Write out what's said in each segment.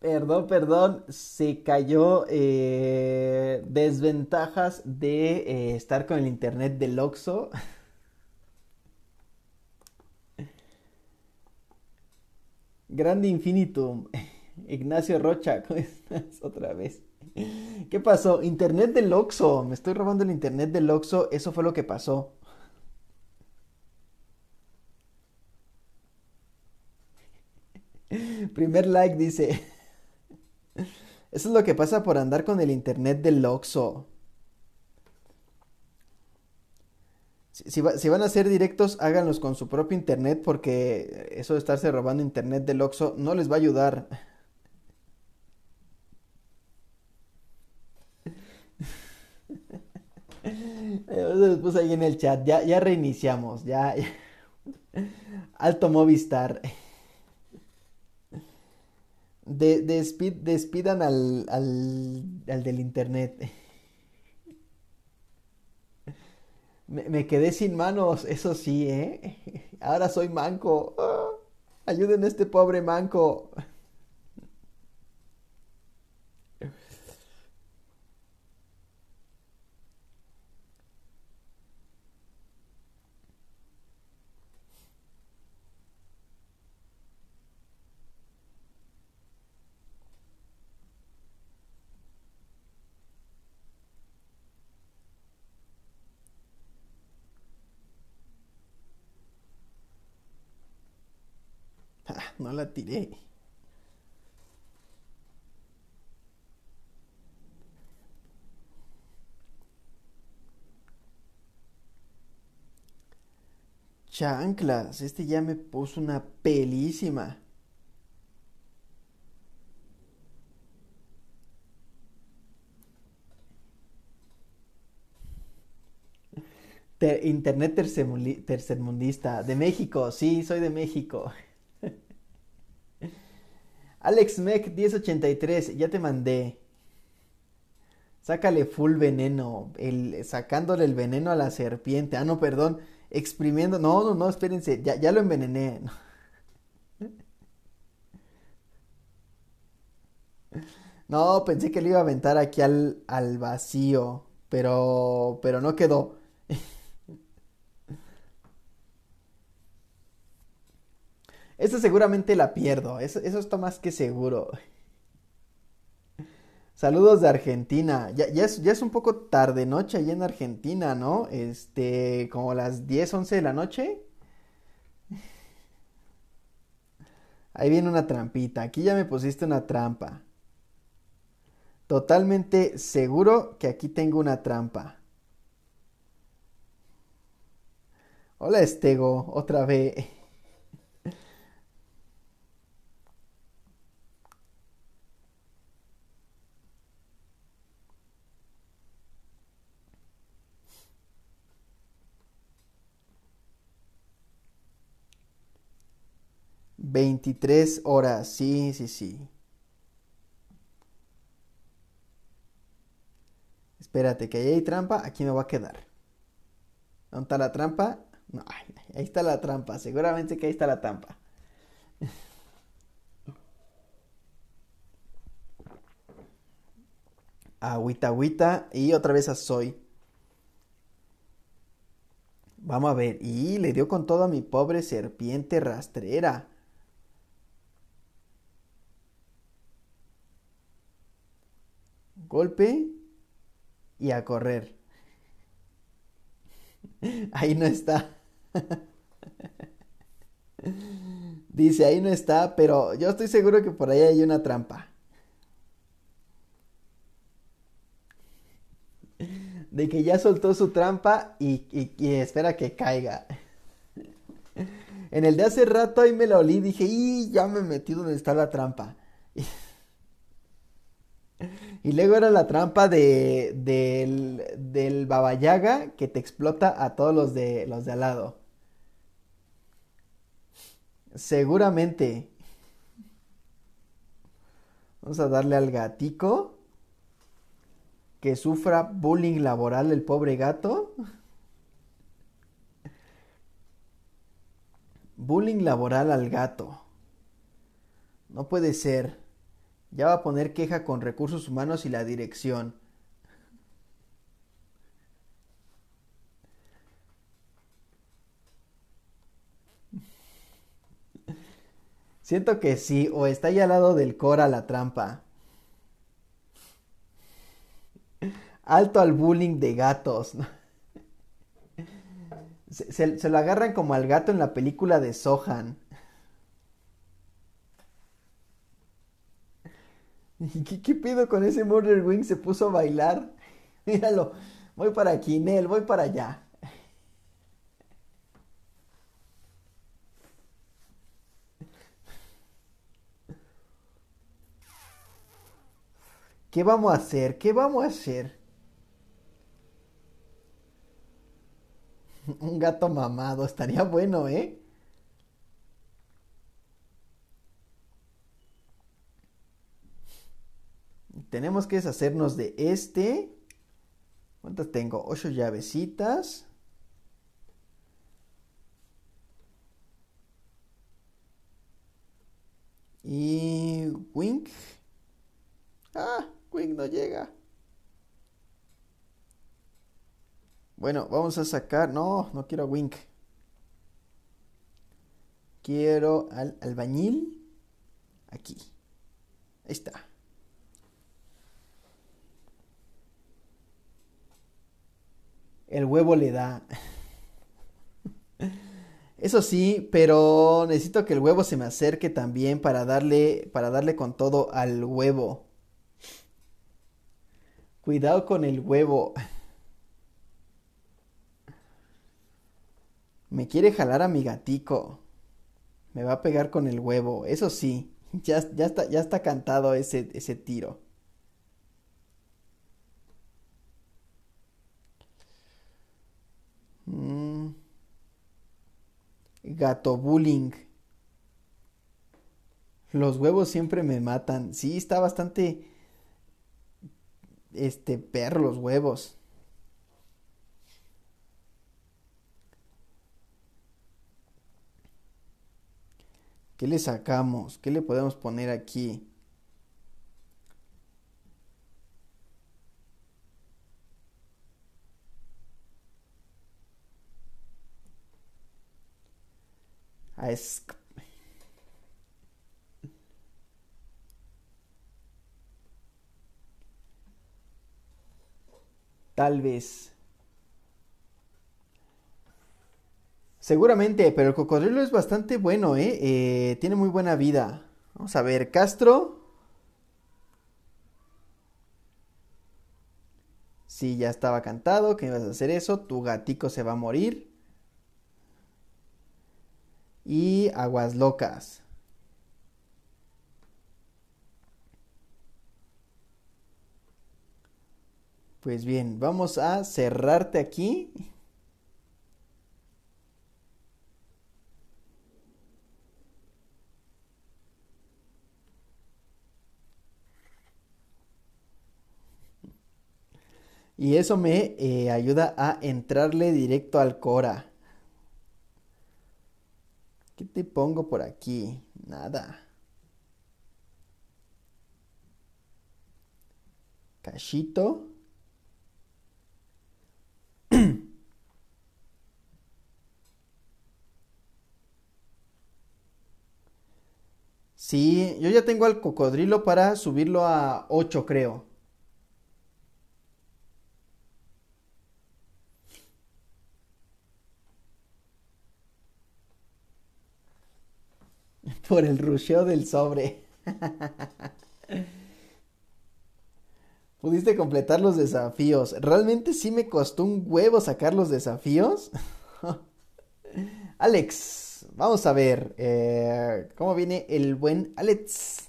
Perdón, perdón, se cayó. Eh, desventajas de eh, estar con el internet del Oxo. Grande Infinitum. Ignacio Rocha, ¿cómo estás otra vez? ¿Qué pasó? Internet del Oxo, Me estoy robando el internet del Oxo. Eso fue lo que pasó. Primer like dice. Eso es lo que pasa por andar con el internet del Oxxo. Si, van a hacer directos, háganlos con su propio internet porque eso de estarse robando internet del Oxxo no les va a ayudar. puse ahí en el chat, ya, reiniciamos, ya, ya. Alto Movistar despidan al, al, al, del internet. Me, quedé sin manos, eso sí, ¿eh? Ahora soy manco. Ah, ayuden a este pobre manco. no la tiré. Chanclas, este ya me puso una pelísima. Internet tercermundista de México, sí, soy de México alexmech 1083 ya te mandé. Sácale full veneno. El, sacándole el veneno a la serpiente. Ah, no, perdón. Exprimiendo. No, no, no, espérense. Ya, lo envenené. No, pensé que le iba a aventar aquí al, al vacío. Pero, pero no quedó. Esta seguramente la pierdo, eso, está más que seguro. Saludos de Argentina. Ya, es, un poco tarde noche allá en Argentina, ¿no? Este, como las 10, 11 de la noche. Ahí viene una trampita. Aquí ya me pusiste una trampa. Totalmente seguro que aquí tengo una trampa. Hola Estego, otra vez. 23 horas, sí, sí, sí. Espérate, que ahí hay trampa, aquí me va a quedar. ¿Dónde está la trampa? ahí está la trampa, seguramente que ahí está la trampa. Agüita, agüita, y otra vez a Soy. Vamos a ver, y le dio con todo a mi pobre serpiente rastrera. golpe y a correr. Ahí no está. Dice, ahí no está, pero yo estoy seguro que por ahí hay una trampa. De que ya soltó su trampa y, espera que caiga. En el de hace rato ahí me la olí, dije, y ya me metí donde está la trampa. Y luego era la trampa del, del babayaga que te explota a todos los de, los de al lado. Seguramente. Vamos a darle al gatico. Que sufra bullying laboral el pobre gato. Bullying laboral al gato. No puede ser. Ya va a poner queja con recursos humanos y la dirección. Siento que sí, o está ahí al lado del a la trampa. Alto al bullying de gatos. se, lo agarran como al gato en la película de Sohan. qué, pido con ese Murder Wing? Se puso a bailar. Míralo, voy para aquí, Nel, voy para allá. ¿Qué vamos a hacer? ¿Qué vamos a hacer? Un gato mamado, estaría bueno, ¿eh? tenemos que deshacernos de este. ¿Cuántas tengo? Ocho llavecitas. Y Wink. Ah, Wink no llega. Bueno, vamos a sacar. No, no quiero Wink. Quiero al albañil. Aquí. Ahí está. el huevo le da. Eso sí, pero necesito que el huevo se me acerque también para darle, para darle con todo al huevo. Cuidado con el huevo. Me quiere jalar a mi gatico. Me va a pegar con el huevo. Eso sí, ya, está, ya está, cantado ese, ese tiro. Mm. Gato bullying. Los huevos siempre me matan. si está bastante. Este perro, los huevos. ¿Qué le sacamos? ¿Qué le podemos poner aquí? Tal vez. Seguramente, pero el cocodrilo es bastante bueno, ¿eh? eh tiene muy buena vida. Vamos a ver, Castro. Si ya estaba cantado que ibas a hacer eso. Tu gatico se va a morir y Aguas Locas. Pues bien, vamos a cerrarte aquí. Y eso me eh, ayuda a entrarle directo al Cora. ¿Qué te pongo por aquí? Nada. Cachito. Sí, yo ya tengo al cocodrilo para subirlo a 8, creo. por el rusheo del sobre. Pudiste completar los desafíos. Realmente sí me costó un huevo sacar los desafíos. Alex, vamos a ver eh, cómo viene el buen Alex.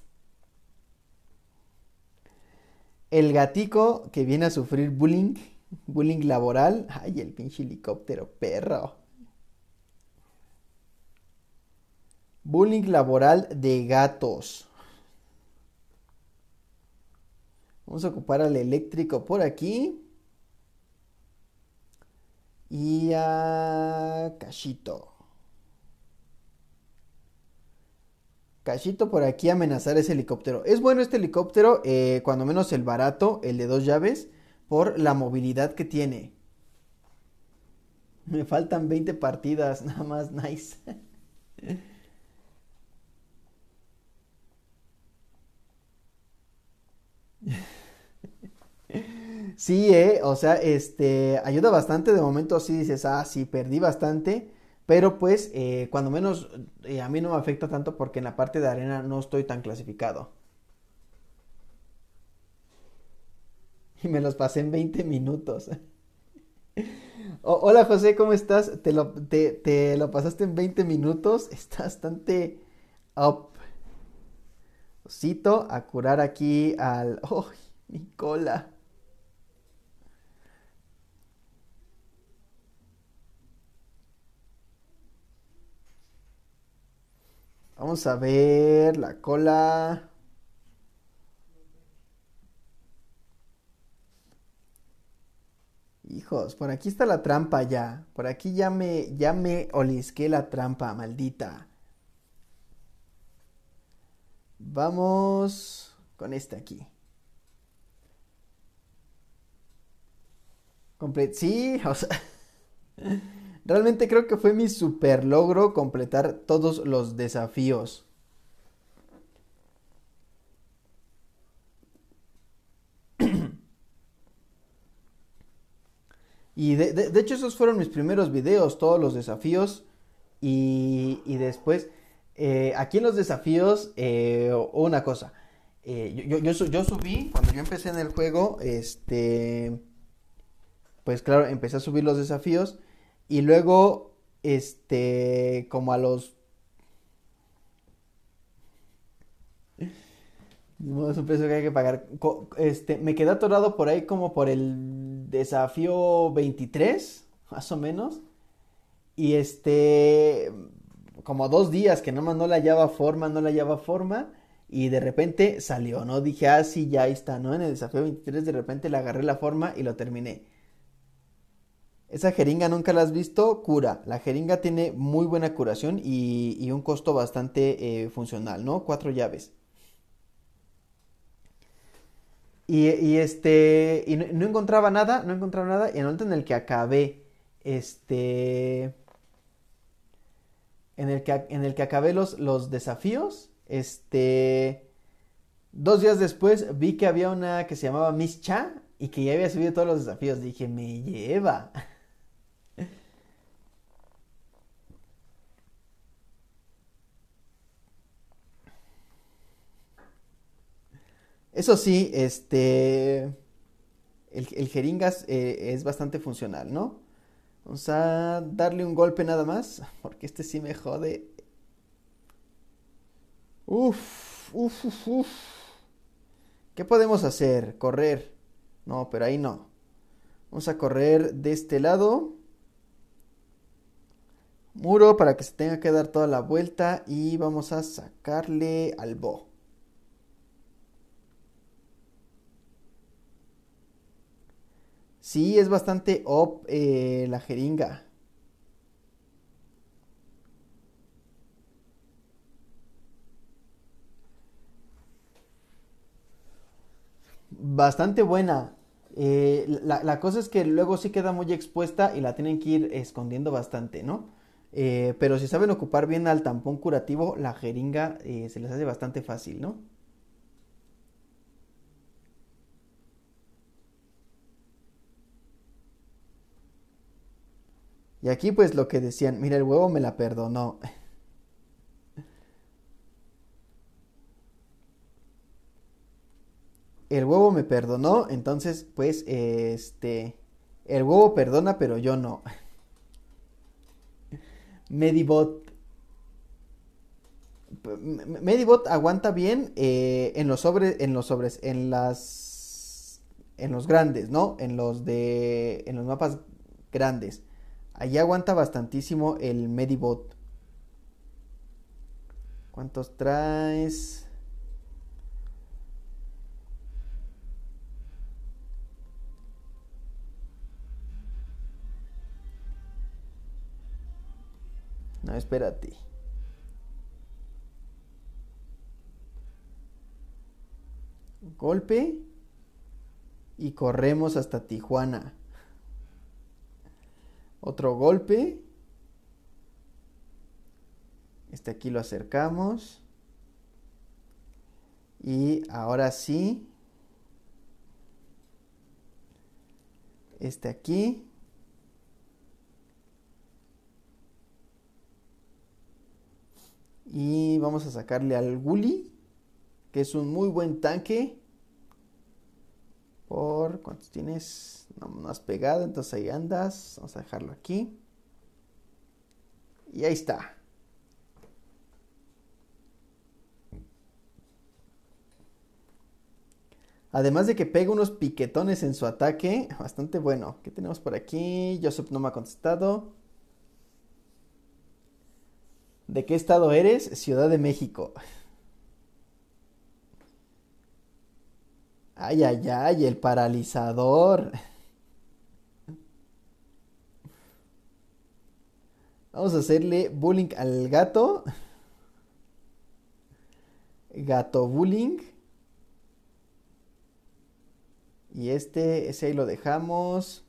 El gatico que viene a sufrir bullying, bullying laboral. Ay, el pinche helicóptero, perro. Bullying laboral de gatos. Vamos a ocupar al eléctrico por aquí. Y a Cachito. Cachito por aquí amenazar ese helicóptero. Es bueno este helicóptero, eh, cuando menos el barato, el de dos llaves, por la movilidad que tiene. Me faltan 20 partidas, nada más, nice. Sí, eh, o sea, este, ayuda bastante, de momento sí dices, ah, sí, perdí bastante, pero pues, eh, cuando menos, eh, a mí no me afecta tanto porque en la parte de arena no estoy tan clasificado. Y me los pasé en 20 minutos. hola José, ¿cómo estás? ¿Te lo, te, te lo pasaste en 20 minutos? Está bastante a curar aquí al... ¡Ay, mi cola! Vamos a ver la cola. Hijos, por aquí está la trampa ya. Por aquí ya me, ya me olisqué la trampa, maldita. Vamos con este aquí. sí, Realmente creo que fue mi super logro completar todos los desafíos. y de, hecho esos fueron mis primeros videos, todos los desafíos. Y, y después, eh, aquí en los desafíos, eh, una cosa. Eh, yo, yo, subí, cuando yo empecé en el juego, este, pues claro, empecé a subir los desafíos y luego, este, como a los... No, es un precio que hay que pagar. Este, me quedé atorado por ahí como por el desafío 23, más o menos. Y este, como dos días que no no la a forma, no la a forma. Y de repente salió, ¿no? Dije, ah, sí, ya está, ¿no? En el desafío 23 de repente le agarré la forma y lo terminé. Esa jeringa nunca la has visto, cura. La jeringa tiene muy buena curación y, un costo bastante eh, funcional, ¿no? Cuatro llaves. Y, este, y no, encontraba nada, no encontraba nada. Y en el momento en el que acabé, este, en el que, acabé los, los desafíos, este... Dos días después vi que había una que se llamaba Miss Cha y que ya había subido todos los desafíos. Dije, me lleva. Eso sí, este. El, jeringas eh, es bastante funcional, ¿no? Vamos a darle un golpe nada más, porque este sí me jode. Uf, uf, uf, ¿Qué podemos hacer? Correr. No, pero ahí no. Vamos a correr de este lado. Muro para que se tenga que dar toda la vuelta y vamos a sacarle al bo. Sí, es bastante op eh, la jeringa. Bastante buena. Eh, la, cosa es que luego sí queda muy expuesta y la tienen que ir escondiendo bastante, ¿no? Eh, pero si saben ocupar bien al tampón curativo, la jeringa se les hace bastante fácil, ¿no? Y aquí pues lo que decían, mira, el huevo me la perdonó. El huevo me perdonó, entonces pues este... El huevo perdona, pero yo no. Medibot. Medibot aguanta bien eh, en los sobres, en los sobres, en las, en los grandes, ¿no? En los de, en los mapas grandes. Allí aguanta bastantísimo el Medibot. ¿Cuántos traes? No, espérate. Golpe y corremos hasta Tijuana. Otro golpe. Este aquí lo acercamos. Y ahora sí. Este aquí. Y vamos a sacarle al Gully, que es un muy buen tanque por cuántos tienes, no, no, has pegado, entonces ahí andas, vamos a dejarlo aquí. Y ahí está. Además de que pega unos piquetones en su ataque, bastante bueno. ¿Qué tenemos por aquí? Joseph no me ha contestado. ¿De qué estado eres? Ciudad de México. Ay, ay, ay, el paralizador. Vamos a hacerle bullying al gato. Gato bullying. Y este, ese ahí lo dejamos.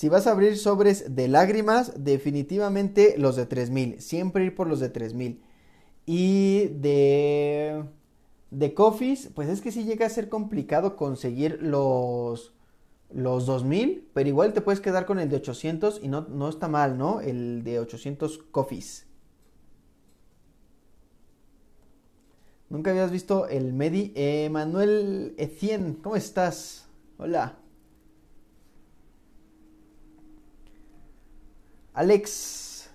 Si vas a abrir sobres de lágrimas, definitivamente los de 3000. Siempre ir por los de 3000. Y de. De coffees, pues es que sí llega a ser complicado conseguir los. Los 2000, pero igual te puedes quedar con el de 800 y no, no está mal, ¿no? El de 800 coffees. Nunca habías visto el Medi. Manuel 100 ¿cómo estás? Hola. Alex.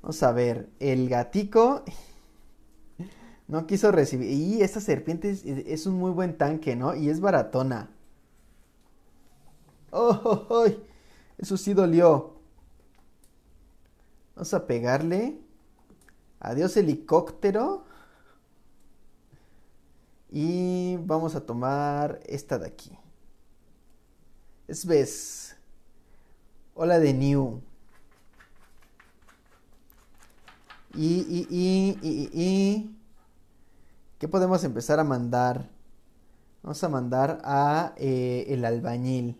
Vamos a ver. El gatico. No quiso recibir. Y esta serpiente es, un muy buen tanque, ¿no? Y es baratona. ¡Oh, oh, oh! Eso sí dolió. Vamos a pegarle. Adiós helicóptero. Y vamos a tomar esta de aquí. Es ves. Hola de new. Y, y, y, y, y, ¿qué podemos empezar a mandar? Vamos a mandar a eh, el albañil.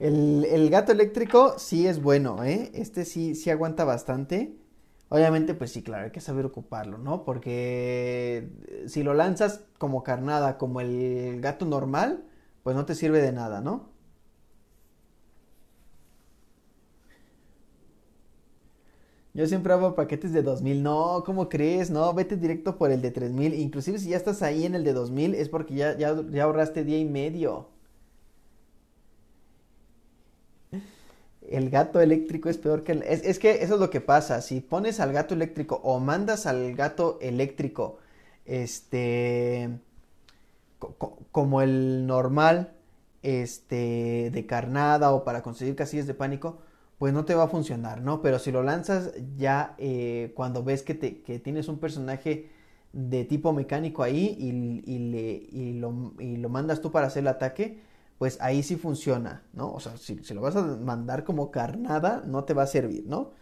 El, gato eléctrico sí es bueno, ¿eh? Este sí, sí aguanta bastante. Obviamente, pues sí, claro, hay que saber ocuparlo, ¿no? Porque eh, si lo lanzas como carnada, como el gato normal, pues no te sirve de nada, ¿no? Yo siempre hago paquetes de 2000. No, ¿cómo crees? No, vete directo por el de 3000. Inclusive si ya estás ahí en el de 2000 es porque ya, ya, ya ahorraste día y medio. el gato eléctrico es peor que el... Es, es, que eso es lo que pasa. Si pones al gato eléctrico o mandas al gato eléctrico, este, como el normal, este, de carnada o para conseguir casillas de pánico, pues no te va a funcionar, ¿no? Pero si lo lanzas ya eh, cuando ves que, te, que tienes un personaje de tipo mecánico ahí y, y, le, lo, y lo mandas tú para hacer el ataque, pues ahí sí funciona, ¿no? O sea, si, lo vas a mandar como carnada, no te va a servir, ¿no?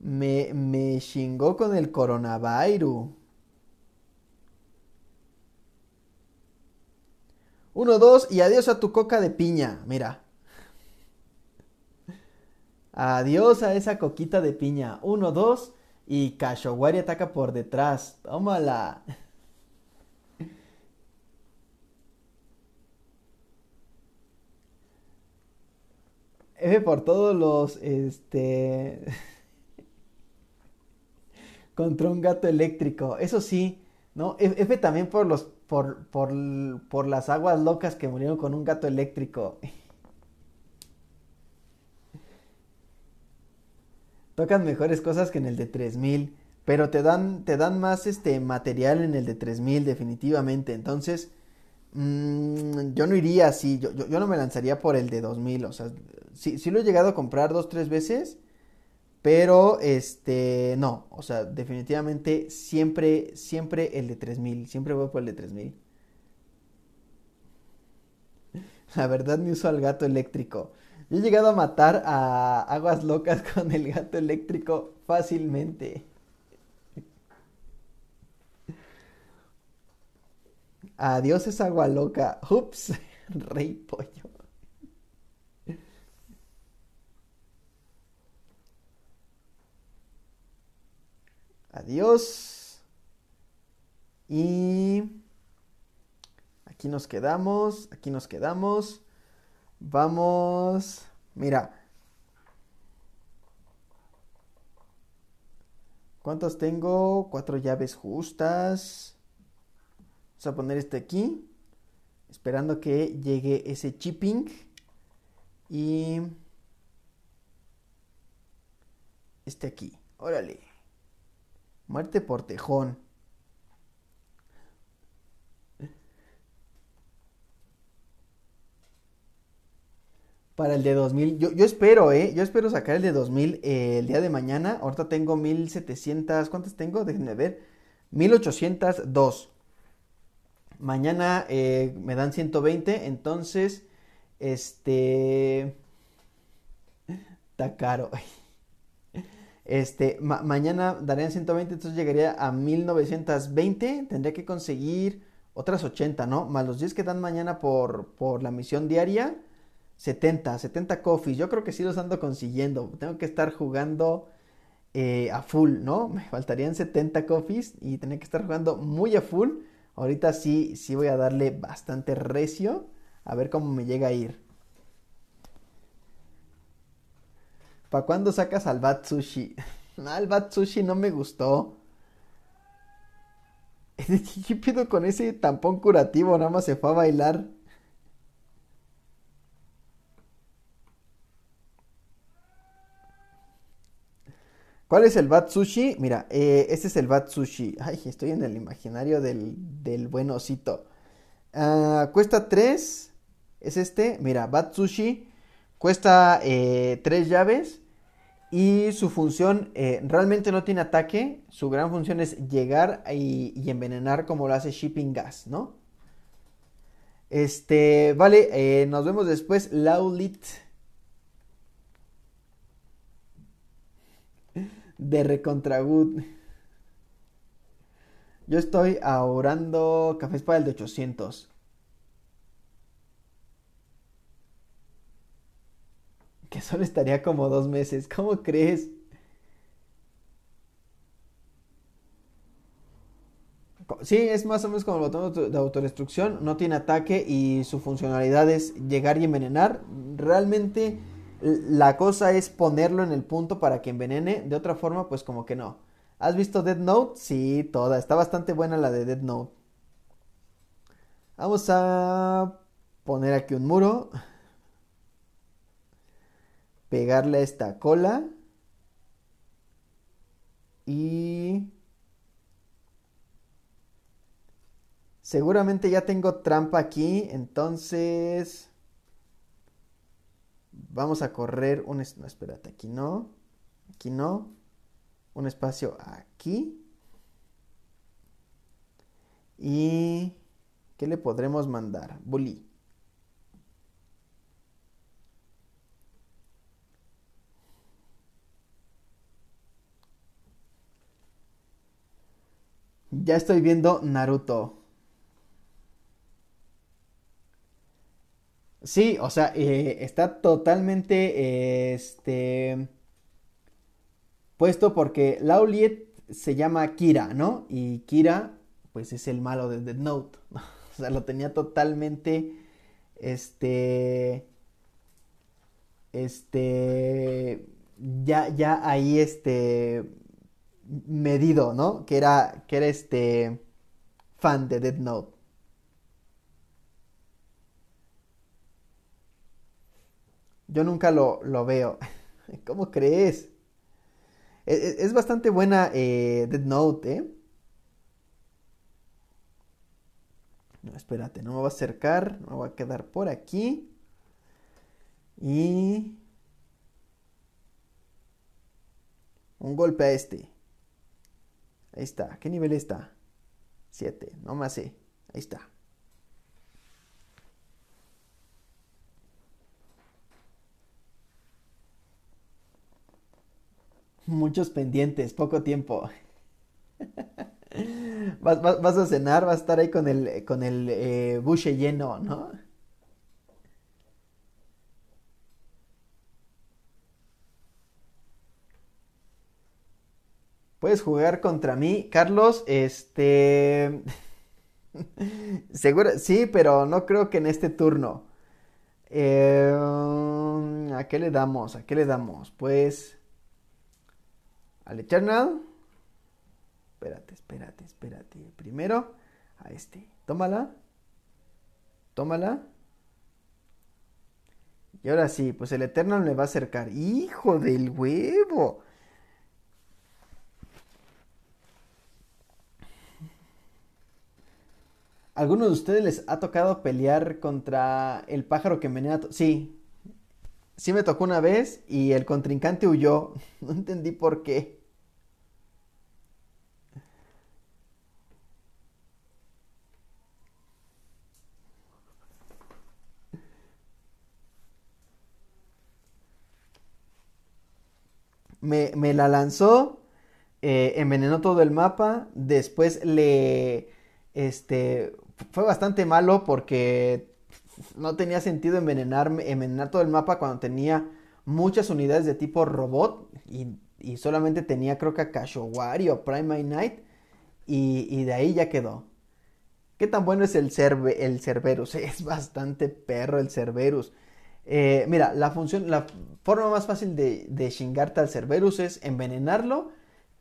Me, me chingó con el coronavirus. Uno, dos, y adiós a tu coca de piña, mira. Adiós a esa coquita de piña. Uno, dos. Y Kashowari ataca por detrás. ¡Tómala! F por todos los. Este. Contra un gato eléctrico. Eso sí, ¿no? F, también por los. Por, por, por las aguas locas que murieron con un gato eléctrico. tocan mejores cosas que en el de 3000, pero te dan, te dan más este material en el de 3000 definitivamente, entonces mm, yo no iría así, yo, no me lanzaría por el de 2000, o sea, sí, lo he llegado a comprar dos, tres veces, pero este, no, o sea, definitivamente siempre, siempre el de 3000, siempre voy por el de 3000. La verdad, me uso al gato eléctrico. Yo he llegado a matar a aguas locas con el gato eléctrico fácilmente. Adiós esa agua loca. Ups, rey pollo. Adiós. Y aquí nos quedamos, aquí nos quedamos. Vamos, mira. ¿Cuántos tengo? Cuatro llaves justas. Vamos a poner este aquí. Esperando que llegue ese chipping. Y este aquí. Órale. Muerte por tejón. para el de 2000. Yo, yo espero, ¿eh? Yo espero sacar el de 2000 eh, el día de mañana. Ahorita tengo 1700. ¿Cuántas tengo? Déjenme ver. 1802. Mañana eh, me dan 120. Entonces, este. Está caro. Este, mañana darían 120, entonces llegaría a 1920. Tendría que conseguir otras 80, ¿no? Más los 10 que dan mañana por, por la misión diaria 70, 70 coffees. Yo creo que sí los ando consiguiendo. Tengo que estar jugando eh, a full, ¿no? Me faltarían 70 coffees y tener que estar jugando muy a full. Ahorita sí, sí voy a darle bastante recio. A ver cómo me llega a ir. ¿Para cuándo sacas al Batsushi? Al ah, bat sushi no me gustó. ¿Qué pido con ese tampón curativo? Nada más se fue a bailar. ¿Cuál es el sushi? Mira, eh, este es el sushi. Ay, estoy en el imaginario del, del buen osito. Ah, cuesta 3. Es este. Mira, sushi Cuesta 3 eh, llaves. Y su función eh, realmente no tiene ataque. Su gran función es llegar y, envenenar como lo hace Shipping Gas, ¿no? Este, vale, nos vemos después. Laulit. de recontra Yo estoy ahorrando cafés para el de 800. Que solo estaría como dos meses. ¿Cómo crees? Sí, es más o menos como el botón de autodestrucción. No tiene ataque y su funcionalidad es llegar y envenenar. Realmente la cosa es ponerlo en el punto para que envenene, de otra forma pues como que no. ¿Has visto Dead Note? Sí, toda. Está bastante buena la de Dead Note. Vamos a poner aquí un muro. Pegarle a esta cola. Y... Seguramente ya tengo trampa aquí, entonces... Vamos a correr un... espérate, aquí no. Aquí no. Un espacio aquí. Y... ¿Qué le podremos mandar? Bully. Ya estoy viendo Naruto. Sí, o sea, eh, está totalmente este puesto porque Lauliet se llama Kira, ¿no? Y Kira, pues es el malo de Dead Note. ¿no? o sea, lo tenía totalmente este este ya ya ahí este medido, ¿no? Que era que era este fan de Dead Note. Yo nunca lo, veo. ¿Cómo crees? E, e, es, bastante buena eh, Dead Note, ¿eh? No, espérate, no me va a acercar, no me va a quedar por aquí. Y... Un golpe a este. Ahí está. ¿Qué nivel está? 7, no más sé. Eh. Ahí está. Muchos pendientes, poco tiempo. Vas, a cenar, vas a estar ahí con el, con el eh, buche lleno, ¿no? Puedes jugar contra mí, Carlos. Este. Seguro, sí, pero no creo que en este turno. Eh, ¿A qué le damos? ¿A qué le damos? Pues al Eternal. Espérate, espérate, espérate. Primero a este. Tómala. Tómala. Y ahora sí, pues el Eternal me va a acercar. ¡Hijo del huevo! ¿Alguno de ustedes les ha tocado pelear contra el pájaro que menea? Sí. Sí me tocó una vez y el contrincante huyó. No entendí por qué. me, la lanzó, eh, envenenó todo el mapa, después le... Este, fue bastante malo porque no tenía sentido envenenarme, envenenar todo el mapa cuando tenía muchas unidades de tipo robot y, solamente tenía creo que a Kashowari o Prime Knight y, y, de ahí ya quedó. ¿Qué tan bueno es el, el Cerberus? Es bastante perro el Cerberus. Eh, mira, la función, la forma más fácil de, de chingarte al Cerberus es envenenarlo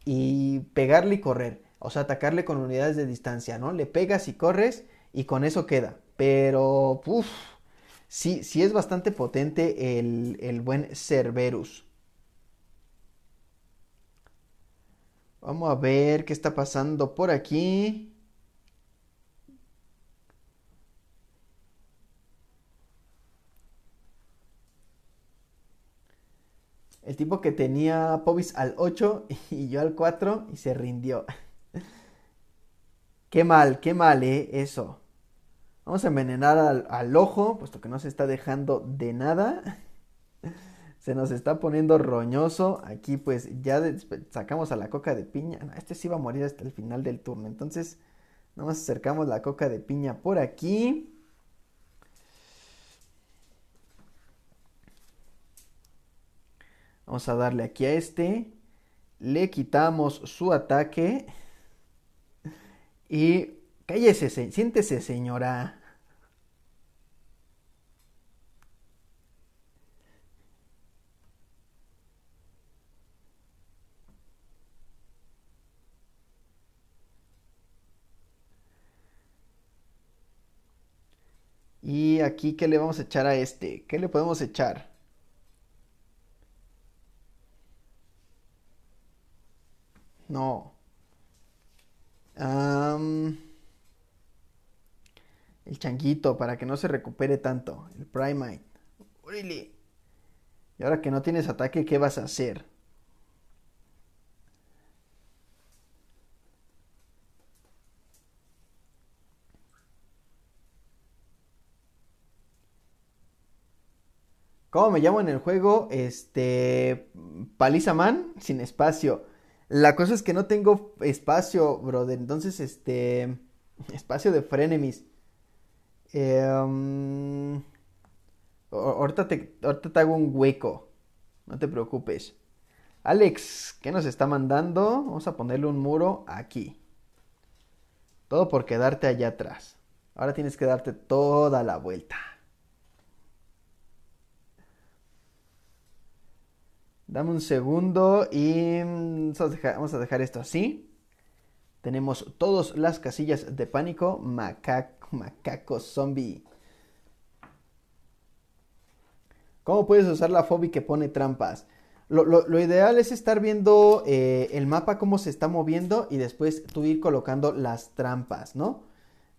y pegarle y correr. O sea, atacarle con unidades de distancia, ¿no? Le pegas y corres y con eso queda. Pero, uff, sí, sí es bastante potente el, el buen Cerberus. Vamos a ver qué está pasando por aquí. El tipo que tenía Pobis al 8 y yo al 4 y se rindió. qué mal, qué mal, ¿eh? Eso. Vamos a envenenar al, al ojo, puesto que no se está dejando de nada. se nos está poniendo roñoso. Aquí pues ya sacamos a la coca de piña. Este sí va a morir hasta el final del turno. Entonces, nomás acercamos la coca de piña por aquí. Vamos a darle aquí a este. Le quitamos su ataque. Y cállese, siéntese señora. Y aquí, ¿qué le vamos a echar a este? ¿Qué le podemos echar? No. el changuito, para que no se recupere tanto. El Primite Really? Y ahora que no tienes ataque, ¿qué vas a hacer? ¿Cómo me llamo en el juego? Este. Palizaman sin espacio. La cosa es que no tengo espacio, brother. Entonces, este. Espacio de frenemies. Em, te, ahorita te hago un hueco. No te preocupes. Alex, ¿qué nos está mandando? Vamos a ponerle un muro aquí. Todo por quedarte allá atrás. Ahora tienes que darte toda la vuelta. Dame un segundo y mm, vamos a, dejar, esto así. Tenemos todas las casillas de pánico. Macaco, macaco zombie. ¿Cómo puedes usar la fobia que pone trampas? Lo, ideal es estar viendo eh, el mapa, cómo se está moviendo y después tú ir colocando las trampas, ¿no?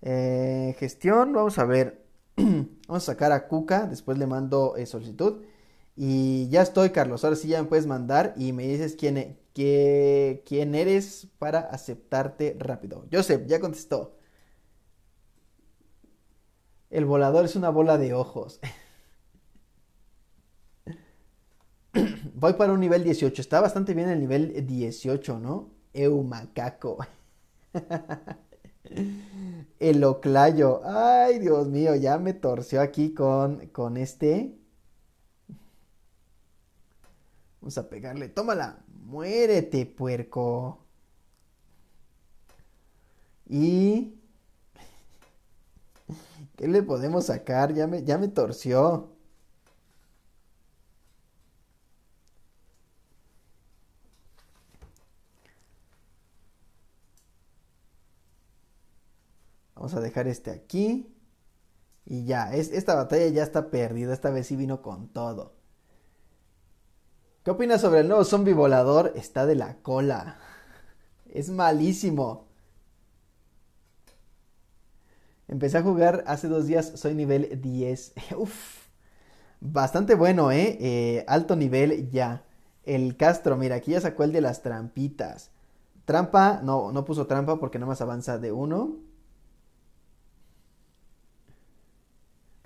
Eh, gestión, vamos a ver. vamos a sacar a Cuca, después le mando eh, solicitud. Y ya estoy, Carlos. Ahora sí ya me puedes mandar y me dices quién, e, quién eres para aceptarte rápido. Joseph, ya contestó. El volador es una bola de ojos. Voy para un nivel 18. Está bastante bien el nivel 18, ¿no? Eumacaco. el oclayo. Ay, Dios mío, ya me torció aquí con, con este. Vamos a pegarle. Tómala. Muérete, puerco. Y... ¿Qué le podemos sacar? Ya me, ya me torció. Vamos a dejar este aquí. Y ya, es, esta batalla ya está perdida. Esta vez sí vino con todo. ¿Qué opinas sobre el nuevo zombie volador? Está de la cola. Es malísimo. Empecé a jugar hace dos días, soy nivel 10. Uf, bastante bueno, ¿eh? ¿eh? Alto nivel ya. El Castro, mira, aquí ya sacó el de las trampitas. Trampa, no, no puso trampa porque no más avanza de uno.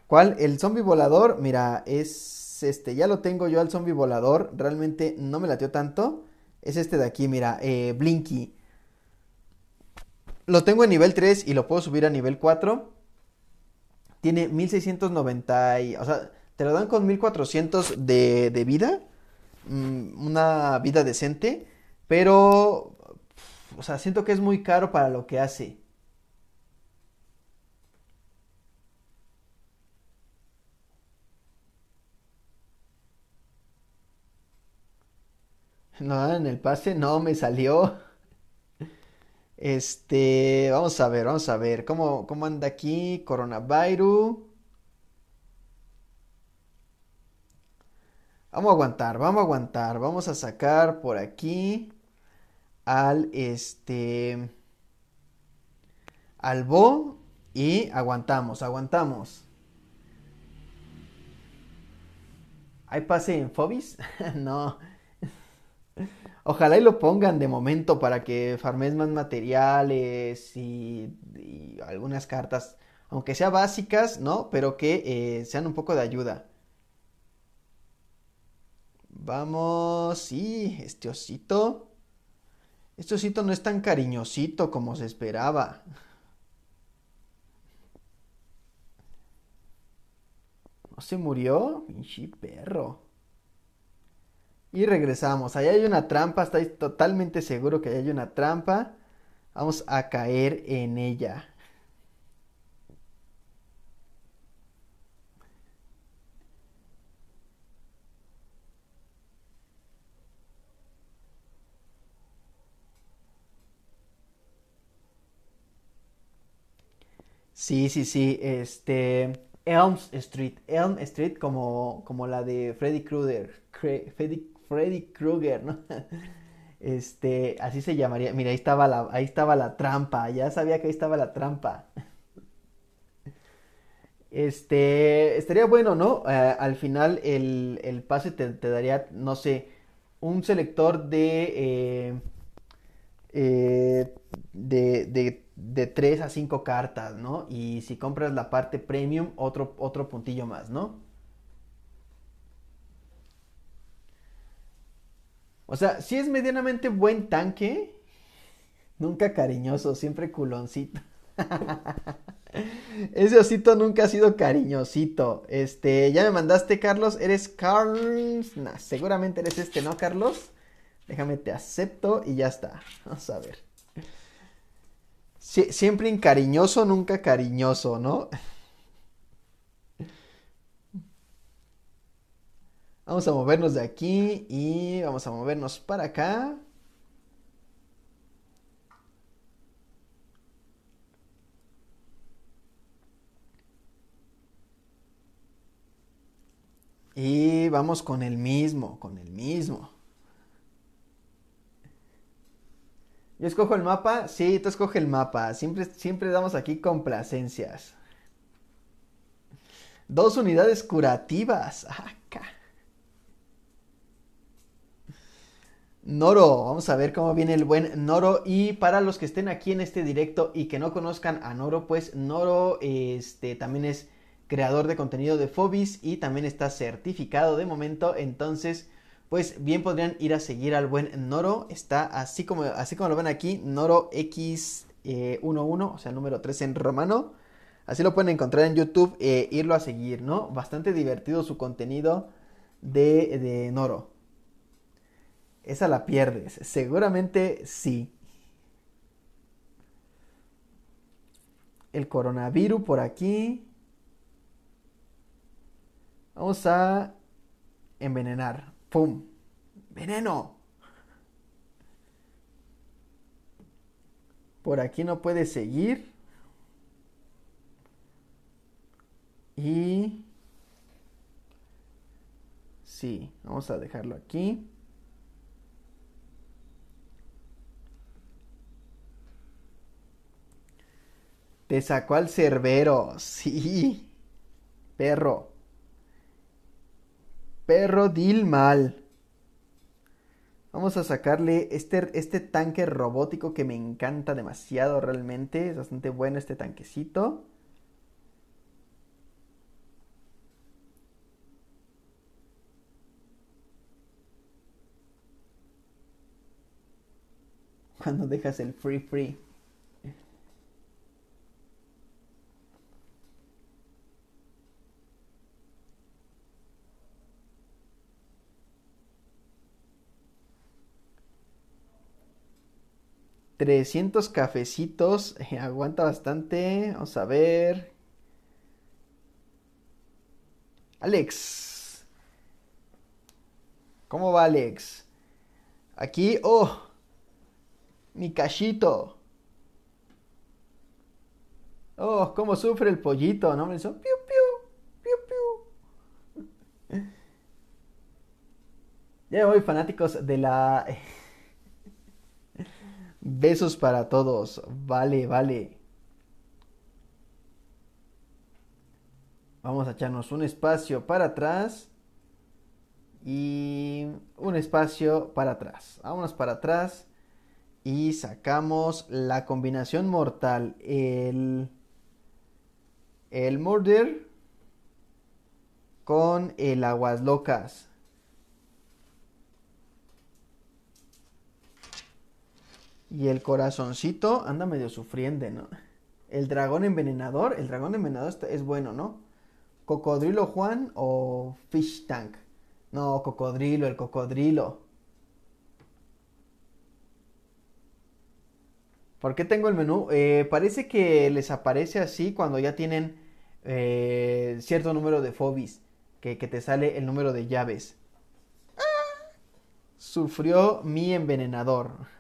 ¿Cuál? El zombie volador, mira, es este, ya lo tengo yo al zombie volador, realmente no me latió tanto. Es este de aquí, mira, eh, Blinky. Lo tengo en nivel 3 y lo puedo subir a nivel 4. Tiene 1690, y, o sea, te lo dan con 1400 de, vida. Mm, una vida decente, pero, o sea, siento que es muy caro para lo que hace. No, en el pase no me salió. Este, vamos a ver, vamos a ver. ¿Cómo, cómo anda aquí? Coronavirus. Vamos a aguantar, vamos a aguantar. Vamos a sacar por aquí al este. Al Bo. Y aguantamos, aguantamos. ¿Hay pase en Fobis? no. Ojalá y lo pongan de momento para que farmes más materiales y, algunas cartas, aunque sea básicas, ¿no? Pero que eh, sean un poco de ayuda. Vamos, sí, este osito. Este osito no es tan cariñosito como se esperaba. ¿No se murió? Pinche perro. Y regresamos. Ahí hay una trampa, estáis totalmente seguro que hay una trampa. Vamos a caer en ella. Sí, sí, sí, este Elm Street, Elm Street como, como la de Freddy Krueger, Freddy, Freddy Krueger, ¿no? Este, así se llamaría. Mira, ahí estaba la, ahí estaba la trampa. Ya sabía que ahí estaba la trampa. Este, estaría bueno, ¿no? Eh, al final el, pase te, daría, no sé, un selector de, eh, eh, de, de, de 3 a 5 cartas, ¿no? Y si compras la parte premium, otro, otro puntillo más, ¿no? O sea, si es medianamente buen tanque. Nunca cariñoso, siempre culoncito. Ese osito nunca ha sido cariñosito. Este, ya me mandaste, Carlos. Eres Carlos. seguramente eres este, ¿no, Carlos? Déjame, te acepto y ya está. Vamos a ver. si siempre incariñoso, nunca cariñoso, ¿no? Vamos a movernos de aquí y vamos a movernos para acá. Y vamos con el mismo, con el mismo. ¿Yo escojo el mapa? Sí, tú escoge el mapa. Siempre, siempre damos aquí complacencias. Dos unidades curativas. Ah, Noro. Vamos a ver cómo viene el buen Noro. Y para los que estén aquí en este directo y que no conozcan a Noro, pues Noro este, también es creador de contenido de Fobis y también está certificado de momento. Entonces, pues bien podrían ir a seguir al buen Noro. Está así como, así como lo ven aquí, Noro X11, eh, o sea, número 3 en romano. Así lo pueden encontrar en YouTube, e irlo a seguir, ¿no? Bastante divertido su contenido de, de Noro. Esa la pierdes. Seguramente sí. El coronavirus por aquí. Vamos a envenenar. ¡Pum! ¡Veneno! Por aquí no puede seguir. Y... Sí, vamos a dejarlo aquí. Te sacó al cerbero. Sí. Perro. Perro Dilmal. Vamos a sacarle este, este tanque robótico que me encanta demasiado realmente. Es bastante bueno este tanquecito. Cuando dejas el free free. 300 cafecitos. Eh, aguanta bastante. Vamos a ver. Alex. ¿Cómo va Alex? Aquí, oh. Mi cachito. Oh, cómo sufre el pollito, ¿no? Me hizo piu, piu, piu, piu. Ya voy, fanáticos de la eh, Besos para todos. Vale, vale. Vamos a echarnos un espacio para atrás y un espacio para atrás. Vámonos para atrás y sacamos la combinación mortal. El, el murder con el aguas locas. Y el corazoncito anda medio sufriente, ¿no? El dragón envenenador, el dragón envenenador es bueno, ¿no? Cocodrilo Juan o Fish Tank. No, cocodrilo, el cocodrilo. ¿Por qué tengo el menú? Eh, parece que les aparece así cuando ya tienen eh, cierto número de fobis, que, te sale el número de llaves. ¡Ah! Sufrió mi envenenador.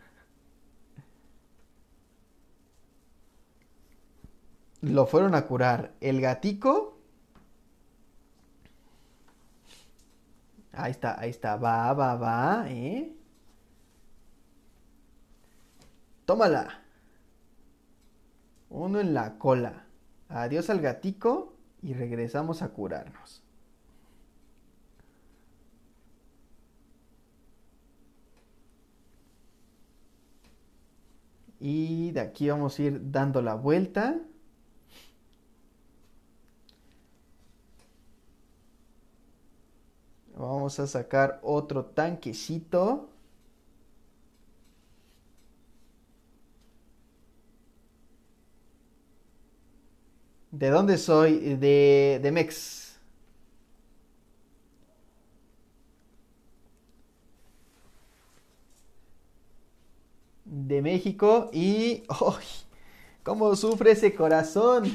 lo fueron a curar. El gatico. Ahí está, ahí está. Va, va, va, ¿eh? Tómala. Uno en la cola. Adiós al gatico y regresamos a curarnos. Y de aquí vamos a ir dando la vuelta. Vamos a sacar otro tanquecito. ¿De dónde soy? De, de Mex. De México y... ay, ¿Cómo sufre ese corazón?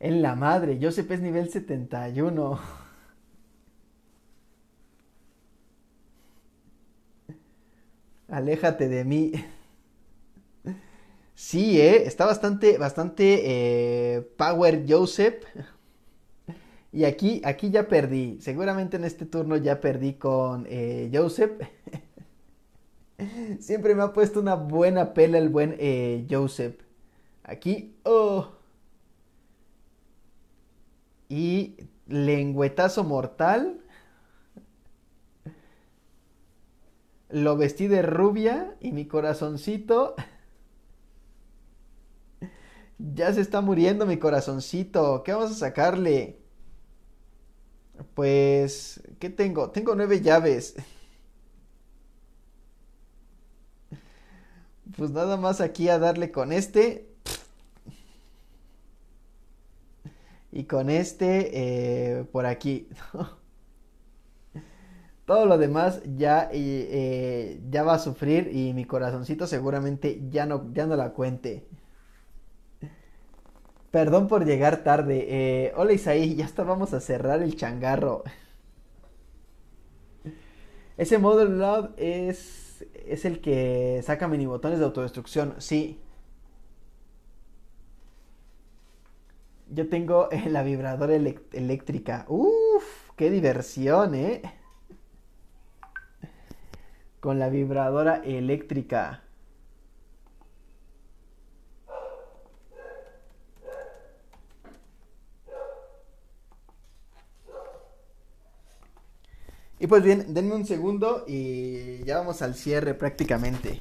En la madre, Josep es nivel 71. Aléjate de mí. Sí, ¿eh? está bastante, bastante eh, Power Joseph. Y aquí, aquí ya perdí. Seguramente en este turno ya perdí con eh, Joseph. Siempre me ha puesto una buena pela el buen eh, Joseph. Aquí, oh. Y lengüetazo mortal. Lo vestí de rubia y mi corazoncito... Ya se está muriendo mi corazoncito. ¿Qué vamos a sacarle? Pues, ¿qué tengo? Tengo nueve llaves. Pues nada más aquí a darle con este. Y con este eh, por aquí. Todo lo demás ya, eh, eh, ya va a sufrir y mi corazoncito seguramente ya no, la cuente. Perdón por llegar tarde. Eh, hola Isaí, ya está, vamos a cerrar el changarro. Ese Model Love es, es el que saca mini botones de autodestrucción, sí. Yo tengo la vibradora eléctrica. uff qué diversión, ¿eh? con la vibradora eléctrica. Y pues bien, denme un segundo y ya vamos al cierre prácticamente.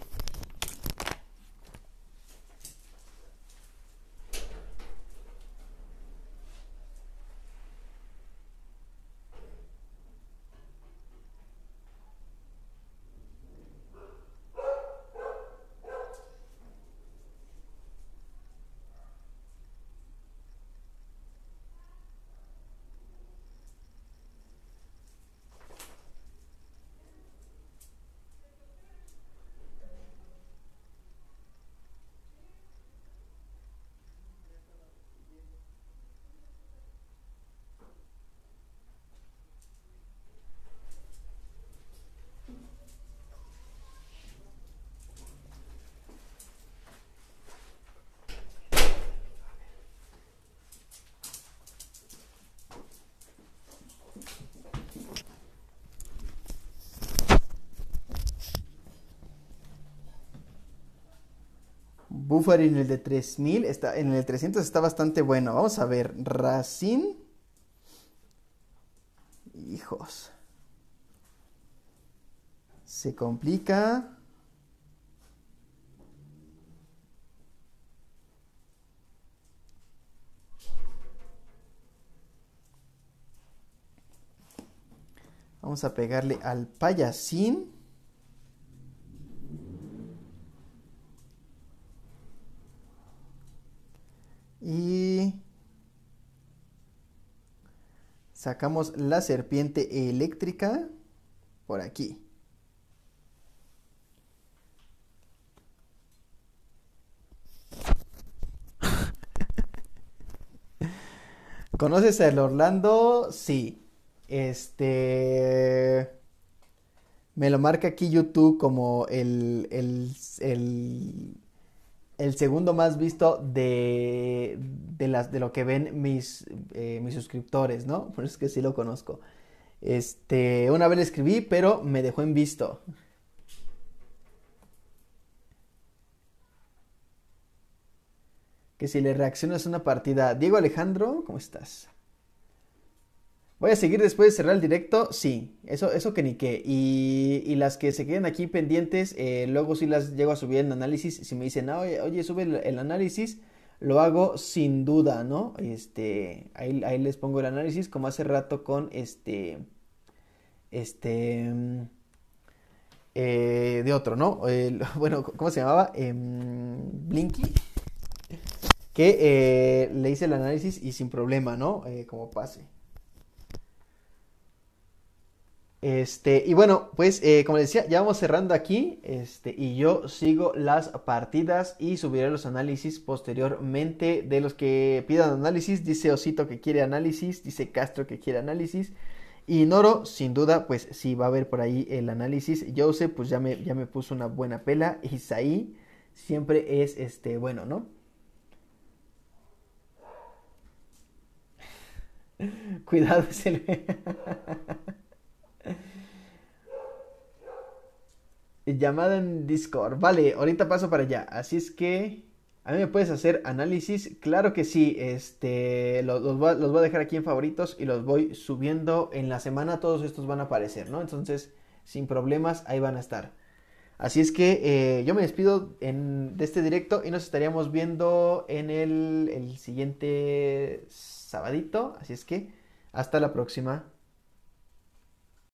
en el de 3000, está, en el 300 está bastante bueno. Vamos a ver, Racine. Hijos. Se complica. Vamos a pegarle al payasín. Y sacamos la serpiente eléctrica por aquí. ¿Conoces el Orlando? Sí. Este. Me lo marca aquí YouTube como el el segundo más visto de, las, de lo que ven mis, eh, mis suscriptores, ¿no? Por eso es que sí lo conozco. Este, una vez le escribí, pero me dejó en visto. Que si le reaccionas una partida. Diego Alejandro, ¿cómo estás? Voy a seguir después de cerrar el directo, sí, eso, eso que ni qué. Y, las que se queden aquí pendientes, eh, luego si sí las llego a subir en análisis. Si me dicen, no ah, oye, sube el, análisis, lo hago sin duda, ¿no? Este, ahí, les pongo el análisis, como hace rato con este, este, mm, eh, de otro, ¿no? bueno, ¿cómo se llamaba? Em, Blinky que eh, le hice el análisis y sin problema, ¿no? como pase. Este, y bueno, pues eh, como les decía, ya vamos cerrando aquí. Este, y yo sigo las partidas y subiré los análisis posteriormente. De los que pidan análisis, dice Osito que quiere análisis, dice Castro que quiere análisis. Y Noro, sin duda, pues sí va a haber por ahí el análisis. Jose, pues ya me, ya me puso una buena pela. Isaí siempre es este bueno, ¿no? Cuidado, se Llamada en Discord. Vale, ahorita paso para allá. Así es que. ¿A mí me puedes hacer análisis? Claro que sí. Este, los, voy a, dejar aquí en favoritos y los voy subiendo en la semana. Todos estos van a aparecer, ¿no? Entonces, sin problemas, ahí van a estar. Así es que eh, yo me despido en, de este directo y nos estaríamos viendo en el, el siguiente sabadito. Así es que hasta la próxima.